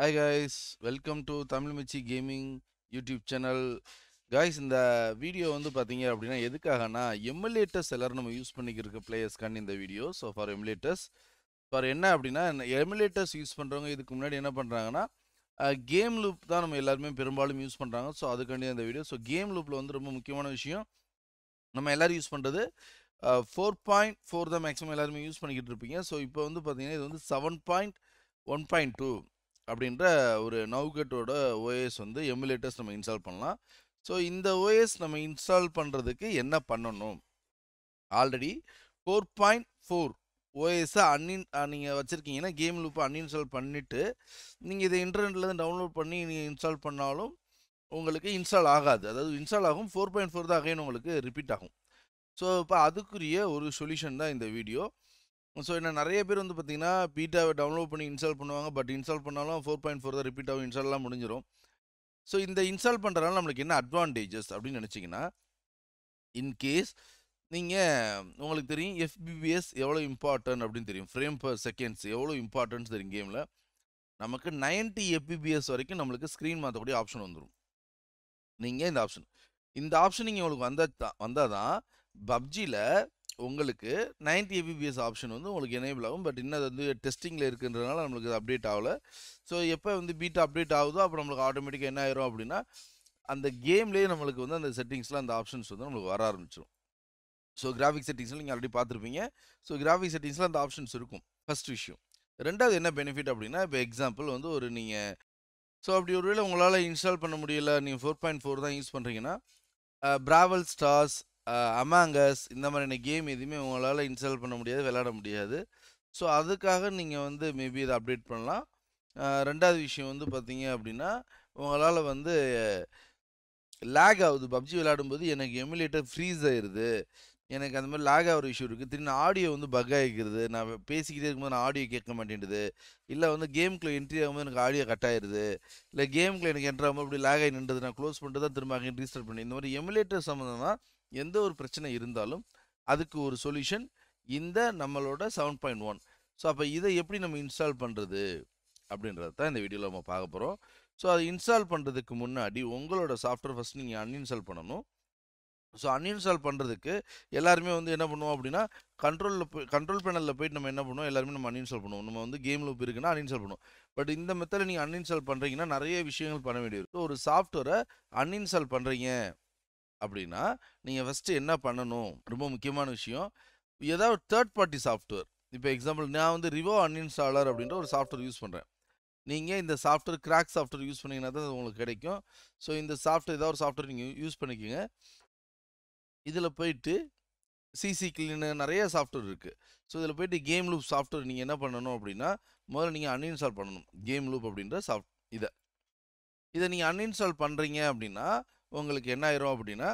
hi guys welcome to Tamil Machi gaming YouTube channel guys இந்த video வந்து பார்த்தீங்க அப்படின்னா எதுக்காகனா எம்எல்ஏட்டஸ் எல்லோரும் நம்ம யூஸ் பண்ணிக்கிட்டு இருக்க பிளேயர்ஸ்க்கான இந்த video so for emulators for என்ன அப்படின்னா எம்எல்ஏட்டஸ் யூஸ் பண்ணுறவங்க இதுக்கு முன்னாடி என்ன பண்ணுறாங்கன்னா கேம் லூப் தான் நம்ம எல்லாருமே பெரும்பாலும் யூஸ் பண்ணுறாங்க ஸோ அதுக்காண்டி அந்த வீடியோ ஸோ கேம் லூப்பில் வந்து ரொம்ப முக்கியமான விஷயம் நம்ம எல்லோரும் யூஸ் பண்ணுறது ஃபோர் பாயிண்ட் ஃபோர் தான் மேக்ஸிமம் எல்லாருமே யூஸ் பண்ணிக்கிட்டு இருப்பீங்க ஸோ இப்போ வந்து பார்த்தீங்கன்னா இது வந்து seven point one point two அப்படின்ற ஒரு நவுகட்டோட ஓஎஸ் வந்து எமுலேட்டர்ஸ் நம்ம இன்ஸ்டால் பண்ணலாம் ஸோ இந்த ஓஎஸ் நம்ம இன்ஸ்டால் பண்ணுறதுக்கு என்ன பண்ணணும் ஆல்ரெடி ஃபோர் பாயிண்ட் ஃபோர் ஓஎஸை அன்இன் நீங்கள் வச்சுருக்கீங்கன்னா கேம் லூப்பை அன்இன்ஸ்டால் பண்ணிவிட்டு நீங்கள் இதை இன்டர்நெட்லேருந்து டவுன்லோட் பண்ணி நீங்கள் இன்ஸ்டால் பண்ணாலும் உங்களுக்கு இன்ஸ்டால் ஆகாது அதாவது இன்ஸ்டால் ஆகும் ஃபோர் பாயிண்ட் ஃபோர் தான் அகைன் உங்களுக்கு ரிப்பீட் ஆகும் ஸோ இப்போ அதுக்குரிய ஒரு சொல்யூஷன் தான் இந்த வீடியோ ஸோ என்ன நிறைய பேர் வந்து பார்த்திங்கன்னா பீட்டாவை டவுன்லோட் பண்ணி இன்ஸ்டால் பண்ணுவாங்க பட் இன்ஸ்டால் பண்ணாலும் ஃபோர் பாயிண்ட் ஃபோர் தான் ஆகும் இன்ஸ்டால்லாம் முடிஞ்சிடும் ஸோ இந்த இன்ஸ்டால் பண்ணுறதுனால நம்மளுக்கு என்ன அட்வான்டேஜஸ் அப்படின்னு நினச்சிங்கன்னா இன்கேஸ் நீங்கள் உங்களுக்கு தெரியும் எஃபிபிஎஸ் எவ்வளோ இம்பார்ட்டன்ட் அப்படின்னு தெரியும் ஃப்ரேம் பர் செகண்ட்ஸ் எவ்வளோ இம்பார்ட்டன்ஸ் தெரியும் கேமில் நமக்கு நைன்ட்டி எஃபிபிஎஸ் வரைக்கும் நம்மளுக்கு ஸ்க்ரீன் மாற்றக்கூடிய ஆப்ஷன் வந்துடும் நீங்கள் இந்த ஆப்ஷன் இந்த ஆப்ஷன் நீங்கள் உங்களுக்கு வந்தால் தான் வந்தால் தான் பப்ஜியில் உங்களுக்கு நைன்டி எபிபிஎஸ் ஆப்ஷன் வந்து உங்களுக்கு எனேபிள் ஆகும் பட் இன்னும் அது வந்து டெஸ்டிங்கில் இருக்குன்றதுனால நம்மளுக்கு அது அப்டேட் ஆகலை ஸோ எப்போ வந்து பீட்டா அப்டேட் ஆகுதோ அப்புறம் நம்மளுக்கு ஆட்டோமேட்டிக்காக என்ன ஆயிரும் அப்படின்னா அந்த கேம்லேயே நம்மளுக்கு வந்து அந்த செட்டிங்ஸ்லாம் அந்த ஆப்ஷன்ஸ் வந்து நம்மளுக்கு வர ஆரம்பிச்சிடும் ஸோ கிராஃபிக் செட்டிங்ஸில் நீங்கள் ஆல்ரெடி பார்த்துருப்பீங்க ஸோ கிராஃபிக் செட்டிங்ஸில் அந்த ஆப்ஷன்ஸ் இருக்கும் ஃபஸ்ட் விஷயம் ரெண்டாவது என்ன பெனிஃபிட் அப்படின்னா இப்போ எக்ஸாம்பிள் வந்து ஒரு நீங்கள் ஸோ அப்படி ஒருவேளை உங்களால் இன்ஸ்டால் பண்ண முடியல நீங்கள் ஃபோர் பாயிண்ட் ஃபோர் தான் யூஸ் பண்ணுறீங்கன்னா ப்ராவல் ஸ்டார்ஸ் அமாங்கஸ் இந்த மாதிரியான கேம் எதுவுமே உங்களால் இன்ஸ்டால் பண்ண முடியாது விளையாட முடியாது ஸோ அதுக்காக நீங்கள் வந்து மேபி இதை அப்டேட் பண்ணலாம் ரெண்டாவது விஷயம் வந்து பார்த்தீங்க அப்படின்னா உங்களால் வந்து லேக் ஆகுது பப்ஜி விளையாடும்போது எனக்கு எமுலேட்டர் ஃப்ரீஸ் ஆயிடுது எனக்கு அந்த மாதிரி லேக் ஆகிற இஷ்யூ இருக்குது திரும்ப ஆடியோ வந்து பக் ஆகிக்கிறது நான் பேசிக்கிட்டே இருக்கும்போது நான் ஆடியோ கேட்க மாட்டேங்குது இல்லை வந்து கேமுக்குள்ளே என்ட்ரி ஆகும்போது எனக்கு ஆடியோ கட் ஆயிடுது இல்லை கேமுக்குள்ளே எனக்கு என்ட்ரி ஆகும்போது அப்படி லேக் ஆகி நின்றுது நான் க்ளோஸ் பண்ணிட்டு தான் திரும்ப அங்கே ரீஸ்டார்ட் பண்ணி இந்த மாதிரி எமுலேட்டர் தான் எந்த ஒரு பிரச்சனை இருந்தாலும் அதுக்கு ஒரு சொல்யூஷன் இந்த நம்மளோட செவன் பாயிண்ட் ஒன் ஸோ அப்போ இதை எப்படி நம்ம இன்ஸ்டால் பண்ணுறது அப்படின்றது தான் இந்த வீடியோவில் நம்ம பார்க்க போகிறோம் ஸோ அதை இன்ஸ்டால் பண்ணுறதுக்கு முன்னாடி உங்களோட சாஃப்ட்வேர் ஃபஸ்ட் நீங்கள் அன்இன்ஸ்டால் பண்ணணும் ஸோ அன்இன்ஸ்டால் பண்ணுறதுக்கு எல்லாருமே வந்து என்ன பண்ணுவோம் அப்படின்னா கண்ட்ரோலில் போய் கண்ட்ரோல் பேனலில் போயிட்டு நம்ம என்ன பண்ணுவோம் எல்லாருமே நம்ம அன்இன்ஸ்டால் பண்ணுவோம் நம்ம வந்து கேமில் போய் இருக்குன்னா அன்இன்ஸ்டால் பண்ணுவோம் பட் இந்த மெத்தடில் நீங்கள் அன்இன்ஸ்டால் பண்ணுறீங்கன்னா நிறைய விஷயங்கள் பண்ண வேண்டியது ஒரு சாஃப்ட்வேரை அன்இன்ஸ்டால் பண்ணுறீங்க அப்படின்னா நீங்கள் ஃபஸ்ட்டு என்ன பண்ணணும் ரொம்ப முக்கியமான விஷயம் ஏதாவது தேர்ட் பார்ட்டி சாஃப்ட்வேர் இப்போ எக்ஸாம்பிள் நான் வந்து ரிவோ அன்இன்ஸ்டாலர் அப்படின்ற ஒரு சாஃப்ட்வேர் யூஸ் பண்ணுறேன் நீங்கள் இந்த சாஃப்ட்வேர் கிராக் சாஃப்ட்வேர் யூஸ் பண்ணிங்கன்னா தான் உங்களுக்கு கிடைக்கும் ஸோ இந்த சாஃப்ட்வேர் ஏதாவது ஒரு சாஃப்ட்வேர் நீங்கள் யூஸ் பண்ணிக்கோங்க இதில் போயிட்டு சிசி கிளீனு நிறைய சாஃப்ட்வேர் இருக்குது ஸோ இதில் போயிட்டு கேம் லூப் சாஃப்ட்வேர் நீங்கள் என்ன பண்ணணும் அப்படின்னா முதல்ல நீங்கள் அன்இன்ஸ்டால் பண்ணணும் கேம் லூப் அப்படின்ற சாஃப்ட் இதை இதை நீங்கள் அன்இன்ஸ்டால் பண்ணுறீங்க அப்படின்னா உங்களுக்கு என்ன ஆயிரும் அப்படின்னா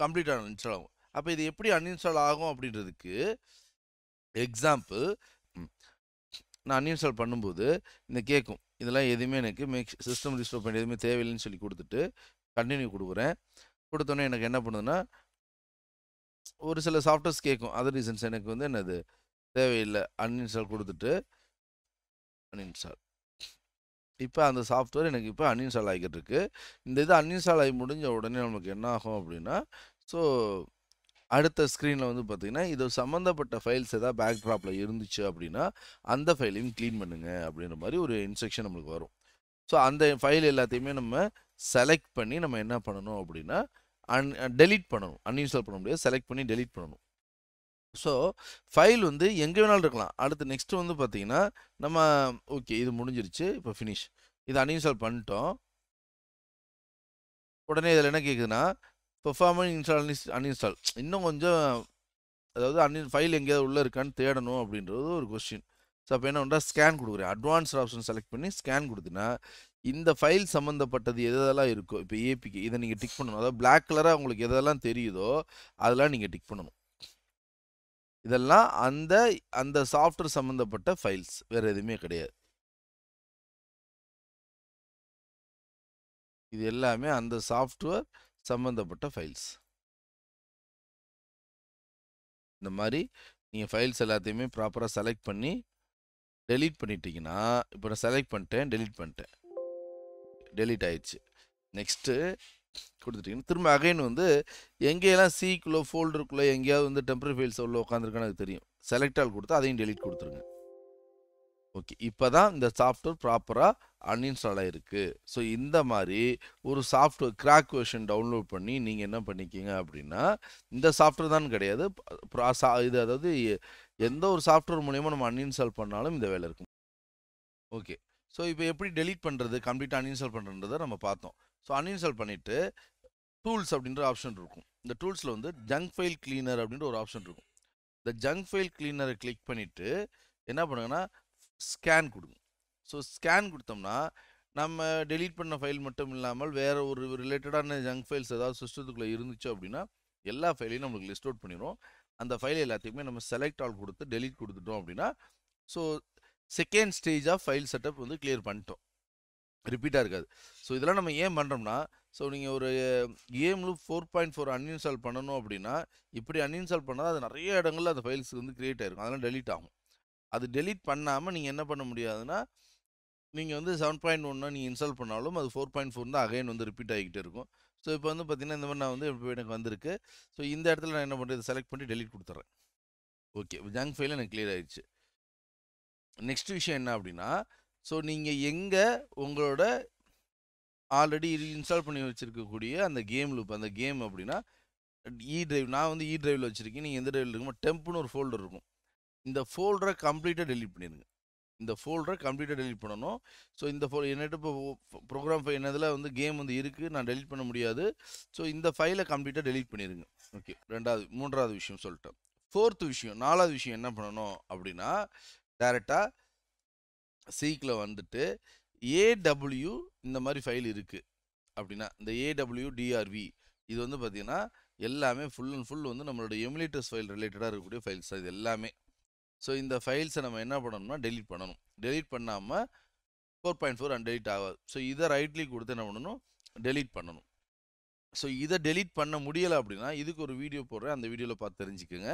கம்ப்ளீட் அன்இன்ஸ்டால் இன்ஸ்டால் ஆகும் அப்போ இது எப்படி அன்இன்ஸ்டால் ஆகும் அப்படின்றதுக்கு எக்ஸாம்பிள் நான் அன்இன்ஸ்டால் பண்ணும்போது இந்த கேட்கும் இதெல்லாம் எதுவுமே எனக்கு மேக் சிஸ்டம் ரிஸ்டோர் பண்ணி எதுவுமே தேவையில்லைன்னு சொல்லி கொடுத்துட்டு கண்டினியூ கொடுக்குறேன் கொடுத்தோன்னே எனக்கு என்ன பண்ணுதுன்னா ஒரு சில சாஃப்ட்வேர்ஸ் கேட்கும் அதர் ரீசன்ஸ் எனக்கு வந்து என்னது தேவையில்லை அன்இன்ஸ்டால் கொடுத்துட்டு அன்இன்ஸ்டால் இப்போ அந்த சாஃப்ட்வேர் எனக்கு இப்போ அன்இன்ஸ்டால் ஆகிக்கிட்டு இருக்குது இந்த இது அன்இன்ஸ்டால் ஆகி முடிஞ்ச உடனே நமக்கு என்ன ஆகும் அப்படின்னா ஸோ அடுத்த ஸ்க்ரீனில் வந்து பார்த்திங்கன்னா இது சம்மந்தப்பட்ட ஃபைல்ஸ் எதாவது பேக் ட்ராப்பில் இருந்துச்சு அப்படின்னா அந்த ஃபைலையும் க்ளீன் பண்ணுங்கள் அப்படின்ற மாதிரி ஒரு இன்ஸ்ட்ரக்ஷன் நம்மளுக்கு வரும் ஸோ அந்த ஃபைல் எல்லாத்தையுமே நம்ம செலக்ட் பண்ணி நம்ம என்ன பண்ணணும் அப்படின்னா அன் டெலிட் பண்ணணும் அன்இன்ஸ்டால் பண்ண முடியாது செலக்ட் பண்ணி டெலிட் பண்ணணும் ஸோ ஃபைல் வந்து எங்கே வேணாலும் இருக்கலாம் அடுத்து நெக்ஸ்ட் வந்து பார்த்தீங்கன்னா நம்ம ஓகே இது முடிஞ்சிருச்சு இப்போ ஃபினிஷ் இது அன்இன்ஸ்டால் பண்ணிட்டோம் உடனே இதில் என்ன கேட்குதுன்னா பெர்ஃபார்மன் இன்ஸ்டால் அன்இன்ஸ்டால் இன்னும் கொஞ்சம் அதாவது அன்இன் ஃபைல் எங்கேயாவது உள்ளே இருக்கான்னு தேடணும் அப்படின்றது ஒரு கொஸ்டின் ஸோ அப்போ என்ன பண்ணுறா ஸ்கேன் கொடுக்குறேன் அட்வான்ஸ்ட் ஆப்ஷன் செலக்ட் பண்ணி ஸ்கேன் கொடுத்தீங்கன்னா இந்த ஃபைல் சம்மந்தப்பட்டது எதெல்லாம் இருக்கோ இப்போ ஏபிக்கு இதை நீங்கள் டிக் பண்ணணும் அதாவது பிளாக் கலராக உங்களுக்கு எதெல்லாம் தெரியுதோ அதெல்லாம் நீங்கள் டிக் பண்ணணும் இதெல்லாம் அந்த அந்த சாஃப்ட்வேர் சம்மந்தப்பட்ட ஃபைல்ஸ் வேறு எதுவுமே கிடையாது இது எல்லாமே அந்த சாஃப்ட்வேர் சம்மந்தப்பட்ட ஃபைல்ஸ் இந்த மாதிரி நீங்கள் ஃபைல்ஸ் எல்லாத்தையுமே ப்ராப்பராக செலக்ட் பண்ணி டெலீட் பண்ணிட்டீங்கன்னா இப்போ நான் செலக்ட் பண்ணிட்டேன் டெலீட் பண்ணிட்டேன் டெலீட் ஆயிடுச்சு நெக்ஸ்ட்டு கொடுத்துட்டீங்க திரும்ப அகைன் வந்து எங்கேயெல்லாம் சீக்குள்ளோ ஃபோல்டருக்குள்ளே எங்கேயாவது வந்து டெம்பரரி ஃபைல்ஸ் உள்ள உட்காந்துருக்கான்னு அது தெரியும் செலக்ட் ஆல் கொடுத்து அதையும் டெலிட் கொடுத்துருங்க ஓகே இப்போ தான் இந்த சாஃப்ட்வேர் ப்ராப்பராக அன்இன்ஸ்டால் ஆகிருக்கு ஸோ இந்த மாதிரி ஒரு சாஃப்ட்வேர் கிராக் வெர்ஷன் டவுன்லோட் பண்ணி நீங்கள் என்ன பண்ணிக்கிங்க அப்படின்னா இந்த சாஃப்ட்வேர் தான் கிடையாது இது அதாவது எந்த ஒரு சாஃப்ட்வேர் மூலயமா நம்ம அன்இன்ஸ்டால் பண்ணாலும் இந்த வேலை இருக்கும் ஓகே ஸோ இப்போ எப்படி டெலிட் பண்ணுறது கம்ப்ளீட்டாக அன்இன்ஸ்டால் பண்ணுறதை நம்ம பார்த்தோம் ஸோ அன்இன்ஸ்டால் பண்ணிவிட்டு டூல்ஸ் அப்படின்ற ஆப்ஷன் இருக்கும் இந்த டூல்ஸில் வந்து ஜங்க் ஃபைல் கிளீனர் அப்படின்ற ஒரு ஆப்ஷன் இருக்கும் இந்த ஜங்க் ஃபைல் கிளீனரை கிளிக் பண்ணிவிட்டு என்ன பண்ணுங்கன்னா ஸ்கேன் கொடுங்க ஸோ ஸ்கேன் கொடுத்தோம்னா நம்ம டெலீட் பண்ண ஃபைல் மட்டும் இல்லாமல் வேறு ஒரு ரிலேட்டடான ஜங்க் ஃபைல்ஸ் ஏதாவது சிஸ்டத்துக்குள்ளே இருந்துச்சு அப்படின்னா எல்லா ஃபைலையும் நம்மளுக்கு லிஸ்ட் அவுட் பண்ணிடும் அந்த ஃபைல் எல்லாத்தையுமே நம்ம செலக்ட் ஆல் கொடுத்து டெலீட் கொடுத்துட்டோம் அப்படின்னா so second stage of file setup வந்து கிளியர் பண்ணிட்டோம் ரிப்பீட்டாக இருக்காது ஸோ இதெல்லாம் நம்ம ஏன் பண்ணுறோம்னா ஸோ நீங்கள் ஒரு கேமில் loop four point four uninstall பண்ணணும் அப்படின்னா இப்படி அன்இன்ஸ்டால் பண்ணால் அது நிறைய இடங்களில் அந்த ஃபைல்ஸ் வந்து க்ரியேட் ஆகிருக்கும் அதெல்லாம் டெலீட் ஆகும் அது டெலீட் பண்ணாமல் நீங்கள் என்ன பண்ண முடியாதுன்னா நீங்கள் வந்து செவன் பாயிண்ட் ஒன்று நீங்கள் இன்ஸ்டால் பண்ணாலும் அது ஃபோர் பாயிண்ட் ஃபோர் தான் அகைன் வந்து ரிப்பீட் ஆகிக்கிட்டே இருக்கும் ஸோ இப்போ வந்து பார்த்தீங்கன்னா இந்த மாதிரி நான் வந்து இப்போ எனக்கு வந்திருக்கு ஸோ இந்த இடத்துல நான் என்ன பண்ணுறது செலக்ட் பண்ணி டெலிட் கொடுத்துட்றேன் ஓகே ஜங்க் ஃபைல் எனக்கு கிளியர் ஆகிடுச்சு நெக்ஸ்ட் விஷயம் என்ன அப்படின்னா ஸோ நீங்கள் எங்கே உங்களோட ஆல்ரெடி இன்ஸ்டால் பண்ணி வச்சுருக்கக்கூடிய அந்த கேம் லூப் அந்த கேம் அப்படின்னா இ டிரைவ் நான் வந்து இ டிரைவில் வச்சுருக்கேன் நீங்கள் எந்த டிரைவில் இருக்குமோ டெம்ப்னு ஒரு ஃபோல்டர் இருக்கும் இந்த ஃபோல்டரை கம்ப்ளீட்டாக டெலிட் பண்ணிடுங்க இந்த ஃபோல்டரை கம்ப்ளீட்டாக டெலிட் பண்ணணும் ஸோ இந்த ஃபோ என்னட்டு இப்போ ப்ரோக்ராம் ஃபைல் என்னதில் வந்து கேம் வந்து இருக்குது நான் டெலிட் பண்ண முடியாது ஸோ இந்த ஃபைலை கம்ப்ளீட்டாக டெலிட் பண்ணிடுங்க ஓகே ரெண்டாவது மூன்றாவது விஷயம் சொல்லிட்டேன் ஃபோர்த்து விஷயம் நாலாவது விஷயம் என்ன பண்ணணும் அப்படின்னா டேரெக்டாக சீக்கில் வந்துட்டு ஏடபிள்யூ இந்த மாதிரி ஃபைல் இருக்குது அப்படின்னா இந்த ஏடபிள்யூ டிஆர்வி இது வந்து பார்த்திங்கன்னா எல்லாமே ஃபுல் அண்ட் ஃபுல் வந்து நம்மளோட எமுலேட்டர்ஸ் ஃபைல் ரிலேட்டடாக இருக்கக்கூடிய ஃபைல்ஸ் தான் இது எல்லாமே ஸோ இந்த ஃபைல்ஸை நம்ம என்ன பண்ணணும்னா டெலிட் பண்ணணும் டெலிட் பண்ணாமல் four point four and delete ஆகாது ஸோ இதை ரைட்லி கொடுத்து என்ன பண்ணணும் டெலிட் பண்ணணும் ஸோ இதை டெலிட் பண்ண முடியலை அப்படின்னா இதுக்கு ஒரு வீடியோ போடுறேன் அந்த வீடியோவில் பார்த்து தெரிஞ்சுக்கோங்க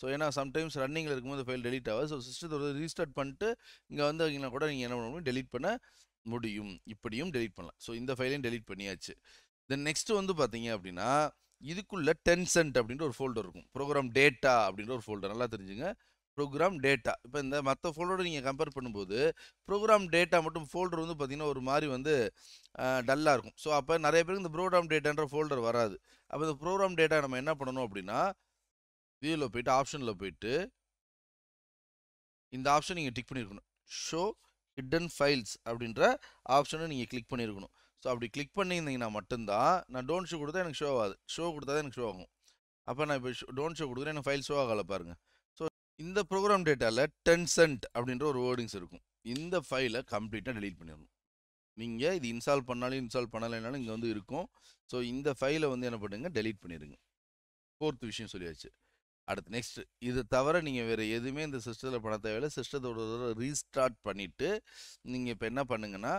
ஸோ ஏன்னா சம்டைம்ஸ் ரன்னிங்கில் இருக்கும்போது ஃபைல் டெலிட் ஆகாது ஸோ சிஸ்டத்தோட ரீஸ்டார்ட் பண்ணிட்டு இங்கே வந்து கூட நீங்கள் என்ன பண்ண முடியும் டெலிட் பண்ண முடியும் இப்படியும் டெலிட் பண்ணலாம் ஸோ இந்த ஃபைலையும் டெலிட் பண்ணியாச்சு தென் நெக்ஸ்ட்டு வந்து பார்த்தீங்க அப்படின்னா இதுக்குள்ளே டென்சென்ட் அப்படின்ற ஒரு ஃபோல்டர் இருக்கும் ப்ரோக்ராம் டேட்டா அப்படின்ற ஒரு ஃபோல்டர் நல்லா தெரிஞ்சுங்க ப்ரோக்ராம் டேட்டா இப்போ இந்த மற்ற ஃபோல்டரோடு நீங்கள் கம்பேர் பண்ணும்போது ப்ரோக்ராம் டேட்டா மட்டும் ஃபோல்டர் வந்து பார்த்திங்கன்னா ஒரு மாதிரி வந்து டல்லாக இருக்கும் ஸோ அப்போ நிறைய பேருக்கு இந்த ப்ரோக்ராம் டேட்டான்ற ஃபோல்டர் வராது அப்போ இந்த ப்ரோக்ராம் டேட்டா நம்ம என்ன பண்ணணும் அப்படின்னா வியூவில் போயிட்டு ஆப்ஷனில் போயிட்டு இந்த ஆப்ஷன் நீங்கள் டிக் பண்ணியிருக்கணும் ஷோ ஹிட்டன் ஃபைல்ஸ் அப்படின்ற ஆப்ஷனை நீங்கள் கிளிக் பண்ணியிருக்கணும் ஸோ அப்படி கிளிக் பண்ணியிருந்தீங்கன்னா மட்டும்தான் நான் டோன்ட் ஷோ கொடுத்தா எனக்கு ஷோ ஆகாது ஷோ கொடுத்தா தான் எனக்கு ஷோ ஆகும் அப்போ நான் இப்போ டோன்ட் ஷோ கொடுக்குறேன் எனக்கு ஃபைல் ஷோ ஆகலை பாருங்கள் இந்த ப்ரோக்ராம் டேட்டாவில் டென்சென்ட் அப்படின்ற ஒரு வேர்டிங்ஸ் இருக்கும் இந்த ஃபைலை கம்ப்ளீட்டாக டெலீட் பண்ணிடணும் நீங்கள் இது இன்ஸ்டால் பண்ணாலும் இன்ஸ்டால் பண்ணலைனாலும் இங்கே வந்து இருக்கும் ஸோ இந்த ஃபைலை வந்து என்ன பண்ணுங்க டெலீட் பண்ணிடுங்க ஃபோர்த் விஷயம் சொல்லியாச்சு அடுத்து நெக்ஸ்ட் இது தவிர நீங்கள் வேறு எதுவுமே இந்த சிஸ்டத்தில் பண்ண தேவையில்லை சிஸ்டத்தோட ரீஸ்டார்ட் பண்ணிவிட்டு நீங்கள் இப்போ என்ன பண்ணுங்கன்னா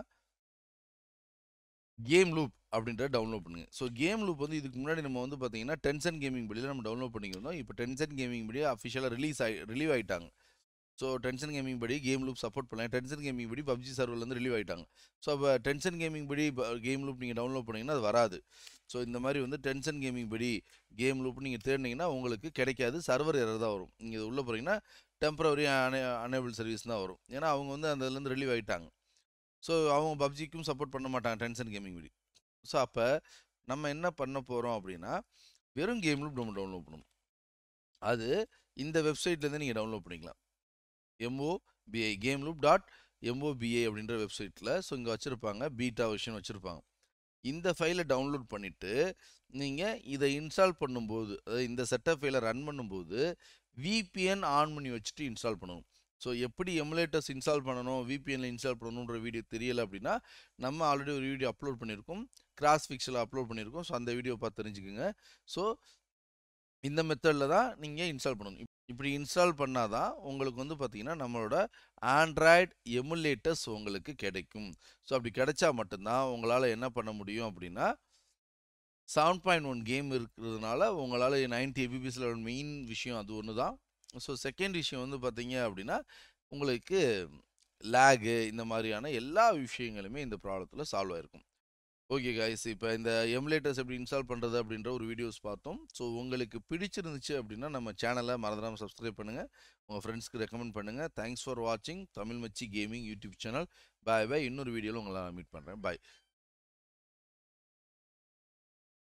கேம் லூப் அப்படின்றத டவுன்லோட் பண்ணுங்கள் ஸோ கேம் லூப் வந்து இதுக்கு முன்னாடி நம்ம வந்து பார்த்தீங்கன்னா டென்சன் கேமிங் படியில் நம்ம டவுன்லோட் பண்ணிக்கிறோம் இப்போ டென்சன் கேமிங் படி அஃபிஷியலாக ரிலீஸ் ஆகி ரிலீவ் ஆகிட்டாங்க so Tencent gaming buddy game loop support பண்ணலாம் டென்ஷன் கேமிங் படி பப்ஜி சர்வர்லேருந்து ரிலீவ் ஆகிட்டாங்க ஸோ அப்போ Tencent gaming buddy game loop நீங்கள் டவுன்லோட் பண்ணிங்கன்னா அது வராது ஸோ இந்த மாதிரி வந்து Tencent gaming buddy game loop நீங்கள் தேடினீங்கன்னா உங்களுக்கு கிடைக்காது சர்வர் எரர் தான் வரும் நீங்கள் உள்ளே போகிறீங்கன்னா டெம்பரவரி அனே அனேபிள் சர்வீஸ் தான் வரும் ஏன்னா அவங்க வந்து அதுலேருந்து ரிலீவ் ஆகிட்டாங்க ஸோ அவங்க பப்ஜிக்கும் சப்போர்ட் பண்ண மாட்டாங்க டென்ஷன் கேமிங் வீடியோ ஸோ அப்போ நம்ம என்ன பண்ண போகிறோம் அப்படின்னா வெறும் கேமில் நம்ம டவுன்லோட் பண்ணணும் அது இந்த வெப்சைட்லேருந்து நீங்கள் டவுன்லோட் பண்ணிக்கலாம் MOBI game loop dot MOBI அப்படின்ற வெப்சைட்டில் ஸோ இங்கே வச்சுருப்பாங்க பீட்டா விஷயம் வச்சுருப்பாங்க இந்த ஃபைலை டவுன்லோட் பண்ணிவிட்டு நீங்கள் இதை இன்ஸ்டால் பண்ணும்போது அதாவது இந்த செட்டப் ஃபைலை ரன் பண்ணும்போது விபிஎன் ஆன் பண்ணி வச்சுட்டு இன்ஸ்டால் பண்ணணும் ஸோ எப்படி எமுலேட்டர்ஸ் இன்ஸ்டால் பண்ணணும் விபிஎனில் இன்ஸ்டால் பண்ணணுன்ற வீடியோ தெரியலை அப்படின்னா நம்ம ஆல்ரெடி ஒரு வீடியோ அப்லோட் பண்ணியிருக்கோம் கிராஸ் ஃபிக்ஸில் அப்லோட் பண்ணியிருக்கோம் ஸோ அந்த வீடியோ பார்த்து தெரிஞ்சுக்கோங்க ஸோ இந்த மெத்தடில் தான் நீங்கள் இன்ஸ்டால் பண்ணணும் இப்படி இன்ஸ்டால் பண்ணால் தான் உங்களுக்கு வந்து பார்த்திங்கன்னா நம்மளோட ஆண்ட்ராய்டு எமுலேட்டர்ஸ் உங்களுக்கு கிடைக்கும் ஸோ அப்படி கிடைச்சா மட்டும்தான் உங்களால் என்ன பண்ண முடியும் அப்படின்னா செவன் பாயிண்ட் ஒன் கேம் இருக்கிறதுனால உங்களால் நைன்டி எபிபிஎஸில் மெயின் விஷயம் அது ஒன்று தான் ஸோ செகண்ட் விஷயம் வந்து பார்த்தீங்க அப்படின்னா உங்களுக்கு லேகு இந்த மாதிரியான எல்லா விஷயங்களுமே இந்த ப்ராப்ளத்தில் சால்வ் ஆகிருக்கும் ஓகே காய்ஸ் இப்போ இந்த எம்லேட்டர்ஸ் எப்படி இன்ஸ்டால் பண்ணுறது அப்படின்ற ஒரு வீடியோஸ் பார்த்தோம் ஸோ உங்களுக்கு பிடிச்சிருந்துச்சு அப்படின்னா நம்ம சேனலை மறந்துடாமல் சப்ஸ்கிரைப் பண்ணுங்கள் உங்கள் ஃப்ரெண்ட்ஸ்க்கு ரெக்கமெண்ட் பண்ணுங்கள் தேங்க்ஸ் ஃபார் வாட்சிங் Tamil Machi gaming YouTube channel bye bye இன்னொரு வீடியோவில் உங்களை மீட் பண்ணுறேன் பாய்